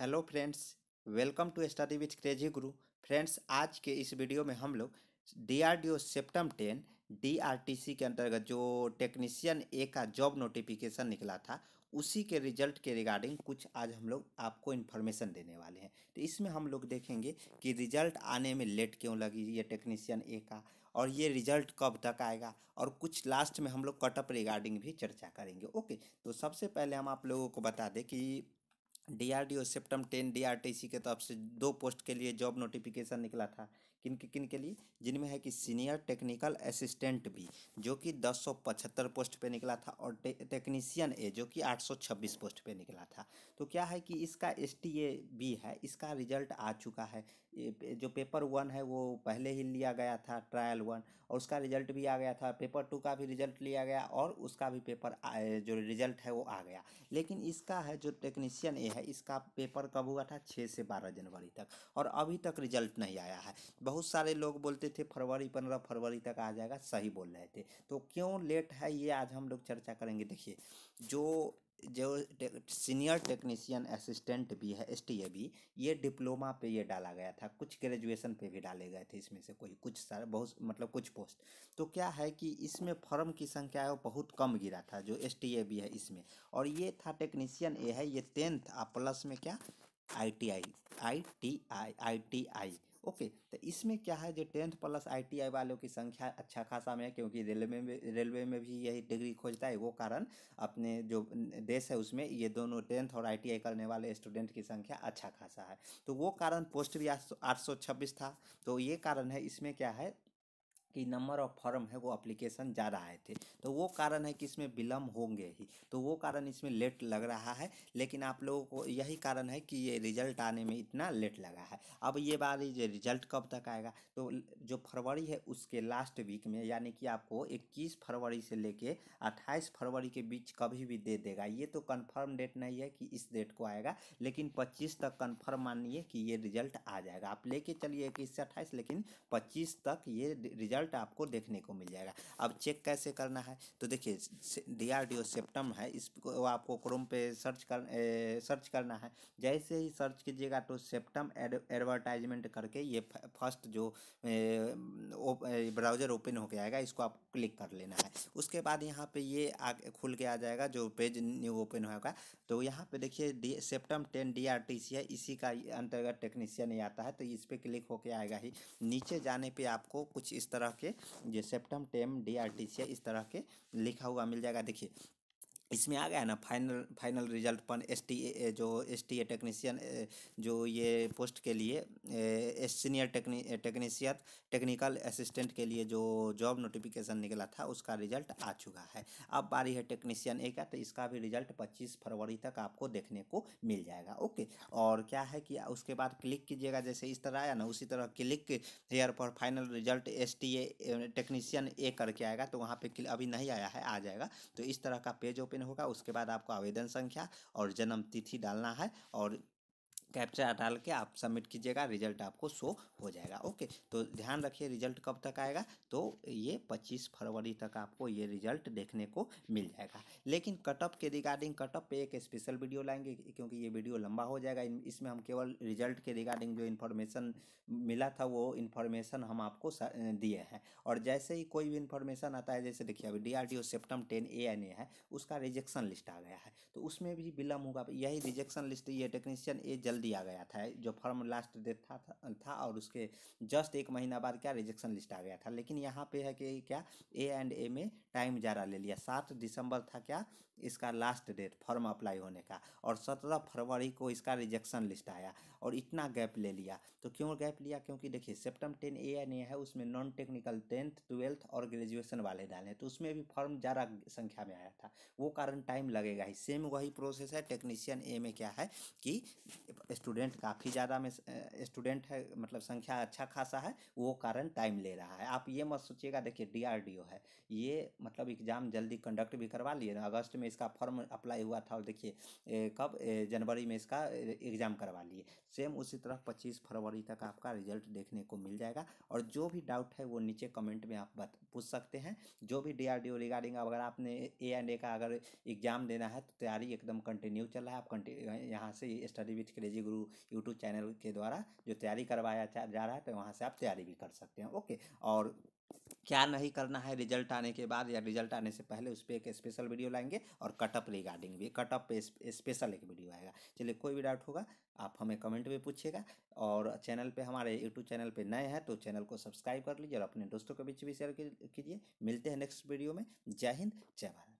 hello friends welcome to study with crazy Guru friends आज के इस वीडियो में हम लोग D R D O CEPTAM ten D R T C के अंतर्गत जो टेक्नीशियन ए का जॉब नोटिफिकेशन निकला था उसी के रिजल्ट के रिगार्डिंग कुछ आज हम लोग आपको इन्फॉर्मेशन देने वाले हैं तो इसमें हम लोग देखेंगे कि रिजल्ट आने में लेट क्यों लगी ये टेक्नीशियन ए का और ये रिजल्ट कब तक आएगा और कुछ लास्ट में हम लोग कटअप रिगार्डिंग भी चर्चा करेंगे ओके तो सबसे पहले हम आप लोगों को बता दें कि डीआरडीओ सेप्टम टेन डीआरटीसी के तरफ तो से दो पोस्ट के लिए जॉब नोटिफिकेशन निकला था किन के किन के लिए जिनमें है कि सीनियर टेक्निकल असिस्टेंट भी जो कि दस सौ पचहत्तर पोस्ट पे निकला था और टेक्नीसियन टेक्नीशियन ए जो कि आठ सौ छब्बीस पोस्ट पे निकला था तो क्या है कि इसका एस टी ए भी है इसका रिजल्ट आ चुका है जो पेपर वन है वो पहले ही लिया गया था ट्रायल वन और उसका रिजल्ट भी आ गया था पेपर टू का भी रिजल्ट लिया गया और उसका भी पेपर जो रिजल्ट है वो आ गया लेकिन इसका है जो टेक्नीशियन ए है इसका पेपर कब हुआ था छः से बारह जनवरी तक और अभी तक रिजल्ट नहीं आया है बहुत सारे लोग बोलते थे फरवरी पंद्रह फरवरी तक आ जाएगा सही बोल रहे थे तो क्यों लेट है ये आज हम लोग चर्चा करेंगे देखिए जो जो सीनियर टेक्नीशियन असिस्टेंट भी है एस टी ए भी ये डिप्लोमा पे ये डाला गया था कुछ ग्रेजुएशन पे भी डाले गए थे इसमें से कोई कुछ सारे बहुत मतलब कुछ पोस्ट तो क्या है कि इसमें फॉर्म की संख्या है वो बहुत कम गिरा था जो एस टी ए भी है इसमें और ये था टेक्नीशियन ए है ये टेंथ आप प्लस में क्या I T I I T I I T I okay तो इसमें क्या है जो टेंथ प्लस आईटीआई वालों की संख्या अच्छा खासा में है क्योंकि रेलवे में रेलवे में भी यही डिग्री खोजता है वो कारण अपने जो देश है उसमें ये दोनों टेंथ और आई करने वाले स्टूडेंट की संख्या अच्छा खासा है तो वो कारण पोस्ट भी आठ सौ छब्बीस था तो ये कारण है इसमें क्या है कि नंबर ऑफ फॉर्म है वो अप्लीकेशन ज़्यादा आए थे तो वो कारण है कि इसमें विलम्ब होंगे ही तो वो कारण इसमें लेट लग रहा है लेकिन आप लोगों को यही कारण है कि ये रिजल्ट आने में इतना लेट लगा है अब ये बार ये रिजल्ट कब तक आएगा तो जो फरवरी है उसके लास्ट वीक में यानी कि आपको इक्कीस फरवरी से लेके अट्ठाईस फरवरी के बीच कभी भी दे देगा ये तो कन्फर्म डेट नहीं है कि इस डेट को आएगा लेकिन पच्चीस तक कन्फर्म मानिए कि ये रिजल्ट आ जाएगा आप लेके चलिए इक्कीस से अट्ठाईस लेकिन पच्चीस तक ये रिजल्ट रिजल्ट आपको देखने को मिल जाएगा अब चेक कैसे करना है तो देखिए D R D O CEPTAM है इसको आपको क्रोम पे सर्च कर ए, सर्च करना है जैसे ही सर्च कीजिएगा तो सेप्टम एडवर्टाइजमेंट करके ये फर्स्ट जो ब्राउज़र ओपन हो गया इसको आप क्लिक कर लेना है उसके बाद यहाँ पे ये आ खुल के आ जाएगा जो पेज न्यू ओपन होगा तो यहाँ पे देखिए CEPTAM ten D R T C है इसी का अंतर्गत टेक्नीशियन ही आता है तो इस पर क्लिक होके आएगा ही नीचे जाने पे आपको कुछ इस तरह के जो सेप्टम टेम डी इस तरह के लिखा हुआ मिल जाएगा देखिए इसमें आ गया ना फाइनल फाइनल रिजल्ट पर एस टी जो एस टी ए टेक्नीसियन जो ये पोस्ट के लिए सीनियर टेक्नी टेक्नीसियन टेक्निकल असिस्टेंट के लिए जो जॉब नोटिफिकेशन निकला था उसका रिजल्ट आ चुका है अब बारी है टेक्नीसियन ए का तो इसका भी रिजल्ट पच्चीस फरवरी तक आपको देखने को मिल जाएगा ओके और क्या है कि उसके बाद क्लिक कीजिएगा जैसे इस तरह आया ना उसी तरह क्लिक हेयर पर final result S T A technician A करके आएगा तो वहाँ पर अभी नहीं आया है आ जाएगा तो इस तरह का पेज ओपन होगा उसके बाद आपको आवेदन संख्या और जन्म तिथि डालना है और कैप्चा डाल के आप सबमिट कीजिएगा रिजल्ट आपको शो हो जाएगा ओके तो ध्यान रखिए रिजल्ट कब तक आएगा तो ये 25 फरवरी तक आपको ये रिजल्ट देखने को मिल जाएगा लेकिन कटअप के रिगार्डिंग कटअप पे एक स्पेशल वीडियो लाएंगे क्योंकि ये वीडियो लंबा हो जाएगा इसमें हम केवल रिजल्ट के रिगार्डिंग जो इन्फॉर्मेशन मिला था वो इन्फॉर्मेशन हम आपको दिए हैं और जैसे ही कोई भी इन्फॉर्मेशन आता है जैसे देखिए अभी D R D O CEPTAM ten A N A है उसका रिजेक्शन लिस्ट आ गया है तो उसमें भी विलम्ब होगा यही रिजेक्शन लिस्ट ये टेक्नीशियन ए जल्द दिया गया था जो फॉर्म लास्ट डेट था, था और उसके जस्ट एक महीना बाद क्या रिजेक्शन लिस्ट आ गया था लेकिन यहाँ पे है कि क्या ए एंड ए में टाइम ज़्यादा ले लिया सात दिसंबर था क्या इसका लास्ट डेट फॉर्म अप्लाई होने का और सत्रह फरवरी को इसका रिजेक्शन लिस्ट आया और इतना गैप ले लिया तो क्यों गैप लिया क्योंकि देखिए CEPTAM ten A N A है उसमें नॉन टेक्निकल टेंथ ट्वेल्थ और ग्रेजुएशन वाले डाले तो उसमें भी फॉर्म ज़्यादा संख्या में आया था वो कारण टाइम लगेगा ही सेम वही प्रोसेस है टेक्नीशियन ए में क्या है कि स्टूडेंट काफ़ी ज़्यादा में स्टूडेंट है मतलब संख्या अच्छा खासा है वो कारण टाइम ले रहा है आप ये मत सोचिएगा देखिए डीआरडीओ है ये मतलब एग्ज़ाम जल्दी कंडक्ट भी करवा लिए ना अगस्त में इसका फॉर्म अप्लाई हुआ था और देखिए कब जनवरी में इसका एग्ज़ाम करवा लिए सेम उसी तरह पच्चीस फरवरी तक आपका रिजल्ट देखने को मिल जाएगा और जो भी डाउट है वो नीचे कमेंट में आप पूछ सकते हैं जो भी डी रिगार्डिंग अगर आपने ए एंड ए का अगर एग्ज़ाम देना है तो तैयारी एकदम कंटिन्यू चल रहा है आप कंटिन्यू यहाँ से study with crazy Guru YouTube channel के द्वारा जो तैयारी करवाया जा रहा है तो वहाँ से आप तैयारी भी कर सकते हैं ओके और क्या नहीं करना है रिजल्ट आने के बाद या रिजल्ट आने से पहले उस पर एक स्पेशल वीडियो लाएंगे और कटअप रिगार्डिंग भी कटअप पे स्पेशल एक वीडियो आएगा चलिए कोई भी डाउट होगा आप हमें कमेंट में पूछिएगा और चैनल पे हमारे यूट्यूब चैनल पे नए हैं तो चैनल को सब्सक्राइब कर लीजिए और अपने दोस्तों के बीच भी शेयर कीजिए मिलते हैं नेक्स्ट वीडियो में जय हिंद जय भारत